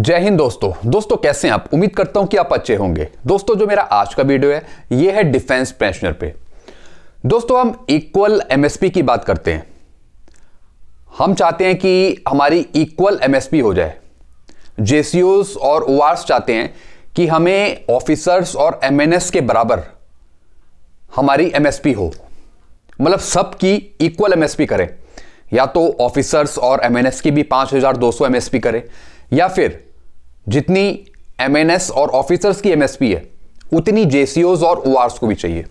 जय हिंद दोस्तों दोस्तों कैसे हैं आप उम्मीद करता हूं कि आप अच्छे होंगे दोस्तों जो मेरा आज का वीडियो है ये है डिफेंस पेंशनर पे दोस्तों हम इक्वल एमएसपी की बात करते हैं हम चाहते हैं कि हमारी इक्वल एमएसपी हो जाए जे और ओ चाहते हैं कि हमें ऑफिसर्स और एम के बराबर हमारी एमएसपी हो मतलब सबकी इक्वल एमएसपी करें या तो ऑफिसर्स और एम की भी 5200 एमएसपी करें या फिर जितनी एम और ऑफिसर्स की एमएसपी है उतनी जे और ओ को भी चाहिए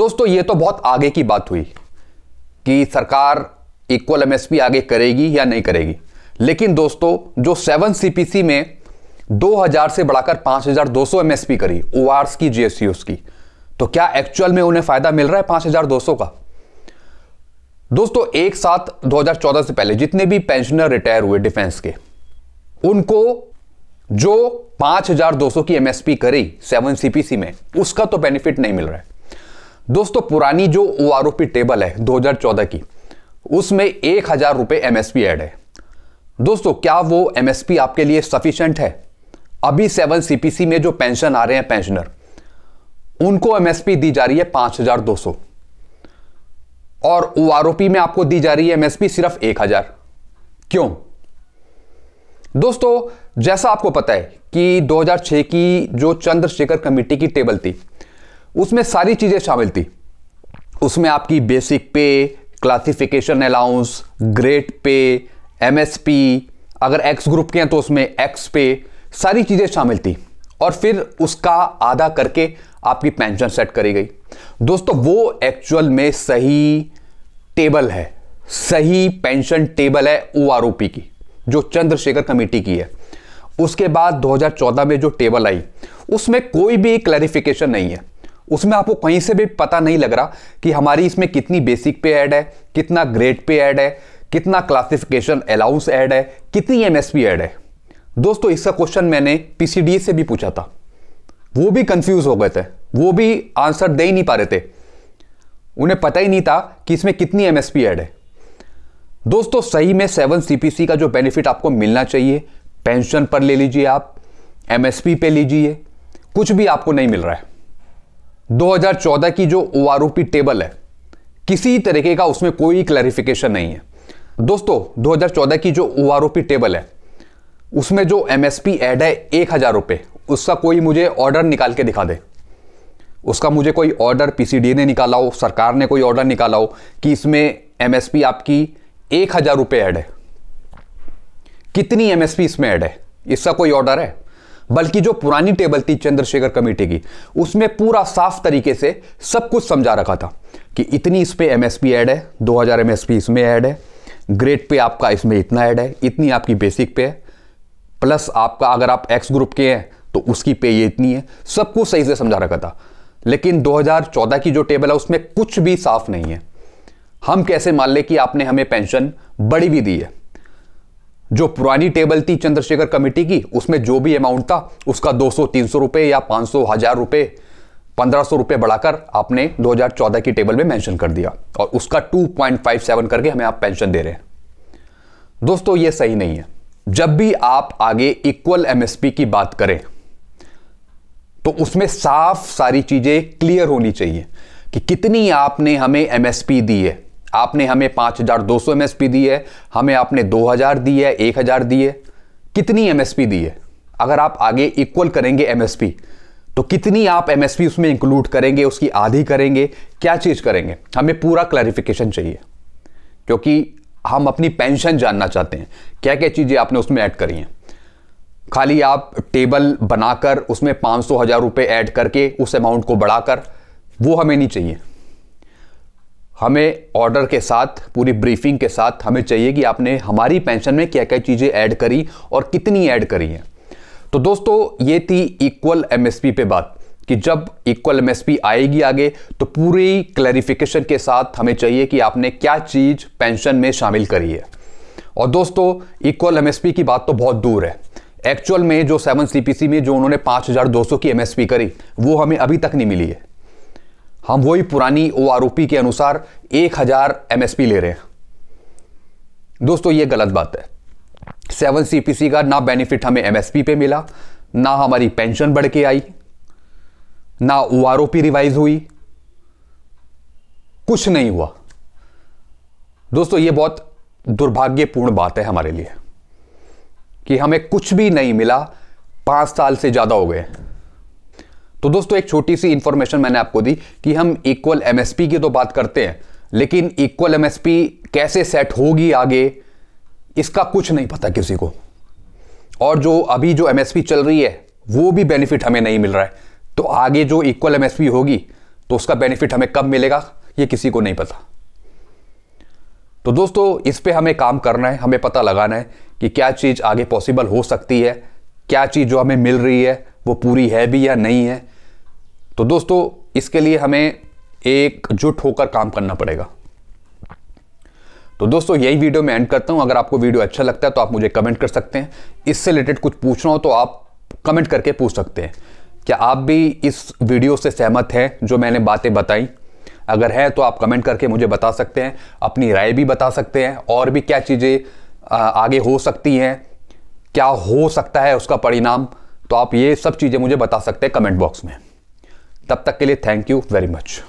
दोस्तों ये तो बहुत आगे की बात हुई कि सरकार इक्वल एमएसपी आगे करेगी या नहीं करेगी लेकिन दोस्तों जो सेवन सीपीसी में 2000 से बढ़ाकर 5200 एमएसपी करी ओ की जे की तो क्या एक्चुअल में उन्हें फायदा मिल रहा है 5200 का दोस्तों एक साथ 2014 से पहले जितने भी पेंशनर रिटायर हुए डिफेंस के उनको जो 5200 की एमएसपी करे सेवन सीपीसी में उसका तो बेनिफिट नहीं मिल रहा है दोस्तों पुरानी जो ओ टेबल है 2014 की उसमें एक हजार रुपये एमएसपी एड है दोस्तों क्या वो एमएसपी आपके लिए सफिशियंट है अभी सेवन सीपीसी में जो पेंशन आ रहे हैं पेंशनर उनको एमएसपी दी जा रही है पांच हजार दो सौ और ओ में आपको दी जा रही है एमएसपी सिर्फ एक हजार क्यों दोस्तों जैसा आपको पता है कि 2006 की जो चंद्रशेखर कमेटी की टेबल थी उसमें सारी चीज़ें शामिल थी उसमें आपकी basic pay classification allowance grade pay MSP अगर एक्स ग्रुप के हैं तो उसमें एक्स पे सारी चीज़ें शामिल थी और फिर उसका आधा करके आपकी पेंशन सेट करी गई दोस्तों वो एक्चुअल में सही टेबल है सही पेंशन टेबल है ओ की जो चंद्रशेखर कमेटी की है उसके बाद 2014 में जो टेबल आई उसमें कोई भी क्लैरिफिकेशन नहीं है उसमें आपको कहीं से भी पता नहीं लग रहा कि हमारी इसमें कितनी बेसिक पे ऐड है कितना ग्रेड पे ऐड है कितना क्लासिफिकेशन अलाउंस ऐड है कितनी एमएसपी ऐड है दोस्तों इसका क्वेश्चन मैंने पीसीडीए से भी पूछा था वो भी कंफ्यूज हो गए थे वो भी आंसर दे ही नहीं पा रहे थे उन्हें पता ही नहीं था कि इसमें कितनी एमएसपी ऐड है दोस्तों सही में सेवन सीपीसी का जो बेनिफिट आपको मिलना चाहिए पेंशन पर ले लीजिए आप एमएसपी पे लीजिए कुछ भी आपको नहीं मिल रहा है 2014 की जो ओ टेबल है किसी तरीके का उसमें कोई क्लैरिफिकेशन नहीं है दोस्तों 2014 की जो ओ टेबल है उसमें जो एमएसपी ऐड है एक हज़ार रुपये उसका कोई मुझे ऑर्डर निकाल के दिखा दे उसका मुझे कोई ऑर्डर पीसीडी ने निकाला हो सरकार ने कोई ऑर्डर निकाला हो कि इसमें एमएसपी आपकी एक हजार रुपये ऐड है कितनी एमएसपी इसमें ऐड है इसका कोई ऑर्डर है बल्कि जो पुरानी टेबल थी चंद्रशेखर कमेटी की उसमें पूरा साफ तरीके से सब कुछ समझा रखा था कि इतनी इस पर एमएसपी ऐड है दो हज़ार एमएसपी इसमें ऐड है ग्रेड पे आपका इसमें इतना ऐड है इतनी आपकी बेसिक पे है प्लस आपका अगर आप एक्स ग्रुप के हैं तो उसकी पे ये इतनी है सब कुछ सही से समझा रखा था लेकिन 2014 की जो टेबल है उसमें कुछ भी साफ नहीं है हम कैसे मान ले कि आपने हमें पेंशन बड़ी भी दी है जो पुरानी टेबल थी चंद्रशेखर कमेटी की उसमें जो भी अमाउंट था उसका 200 300 रुपए या 500 हजार रुपए 1500 रुपए बढ़ाकर आपने 2014 की टेबल में मेंशन कर दिया और उसका 2.57 करके हमें आप पेंशन दे रहे हैं दोस्तों ये सही नहीं है जब भी आप आगे इक्वल एमएसपी की बात करें तो उसमें साफ सारी चीजें क्लियर होनी चाहिए कि कितनी आपने हमें एमएसपी दी है आपने हमें पाँच हज़ार दो सौ एमएसपी दी है हमें आपने दो हज़ार दी है एक हज़ार दी है कितनी एमएसपी दी है अगर आप आगे इक्वल करेंगे एमएसपी तो कितनी आप एमएसपी उसमें इंक्लूड करेंगे उसकी आधी करेंगे क्या चीज़ करेंगे हमें पूरा क्लैरिफिकेशन चाहिए क्योंकि हम अपनी पेंशन जानना चाहते हैं क्या क्या चीज़ें आपने उसमें ऐड करी हैं खाली आप टेबल बनाकर उसमें पाँच सौ हज़ार रुपये ऐड करके उस अमाउंट को बढ़ाकर वो हमें नहीं चाहिए हमें ऑर्डर के साथ पूरी ब्रीफिंग के साथ हमें चाहिए कि आपने हमारी पेंशन में क्या क्या चीज़ें ऐड करी और कितनी ऐड करी हैं तो दोस्तों ये थी इक्वल एमएसपी पे बात कि जब इक्वल एमएसपी आएगी आगे तो पूरी क्लैरिफिकेशन के साथ हमें चाहिए कि आपने क्या चीज़ पेंशन में शामिल करी है और दोस्तों इक्वल एमएसपी की बात तो बहुत दूर है एक्चुअल में जो सेवन सीपीसी में जो उन्होंने 5200 की एमएसपी करी वो हमें अभी तक नहीं मिली है हम वही पुरानी ओ आर ओ पी के अनुसार एक हजार एमएसपी ले रहे हैं दोस्तों ये गलत बात है सेवन सी पी सी का ना बेनिफिट हमें एमएसपी पे मिला ना हमारी पेंशन बढ़ के आई ना O R O P revise हुई कुछ नहीं हुआ दोस्तों ये बहुत दुर्भाग्यपूर्ण बात है हमारे लिए कि हमें कुछ भी नहीं मिला पांच साल से ज्यादा हो गए तो दोस्तों एक छोटी सी इंफॉर्मेशन मैंने आपको दी कि हम इक्वल एमएसपी की तो बात करते हैं लेकिन इक्वल एमएसपी कैसे सेट होगी आगे इसका कुछ नहीं पता किसी को और जो अभी जो एमएसपी चल रही है वो भी बेनिफिट हमें नहीं मिल रहा है तो आगे जो इक्वल एमएसपी होगी तो उसका बेनिफिट हमें कब मिलेगा ये किसी को नहीं पता तो दोस्तों इस पर हमें काम करना है हमें पता लगाना है कि क्या चीज़ आगे पॉसिबल हो सकती है क्या चीज़ जो हमें मिल रही है वो पूरी है भी या नहीं है तो दोस्तों इसके लिए हमें एकजुट होकर काम करना पड़ेगा तो दोस्तों यही वीडियो मैं एंड करता हूं अगर आपको वीडियो अच्छा लगता है तो आप मुझे कमेंट कर सकते हैं इससे रिलेटेड कुछ पूछना हो तो आप कमेंट करके पूछ सकते हैं क्या आप भी इस वीडियो से सहमत हैं जो मैंने बातें बताई अगर है तो आप कमेंट करके मुझे बता सकते हैं अपनी राय भी बता सकते हैं और भी क्या चीज़ें आगे हो सकती हैं क्या हो सकता है उसका परिणाम तो आप ये सब चीज़ें मुझे बता सकते हैं कमेंट बॉक्स में तब तक के लिए थैंक यू वेरी मच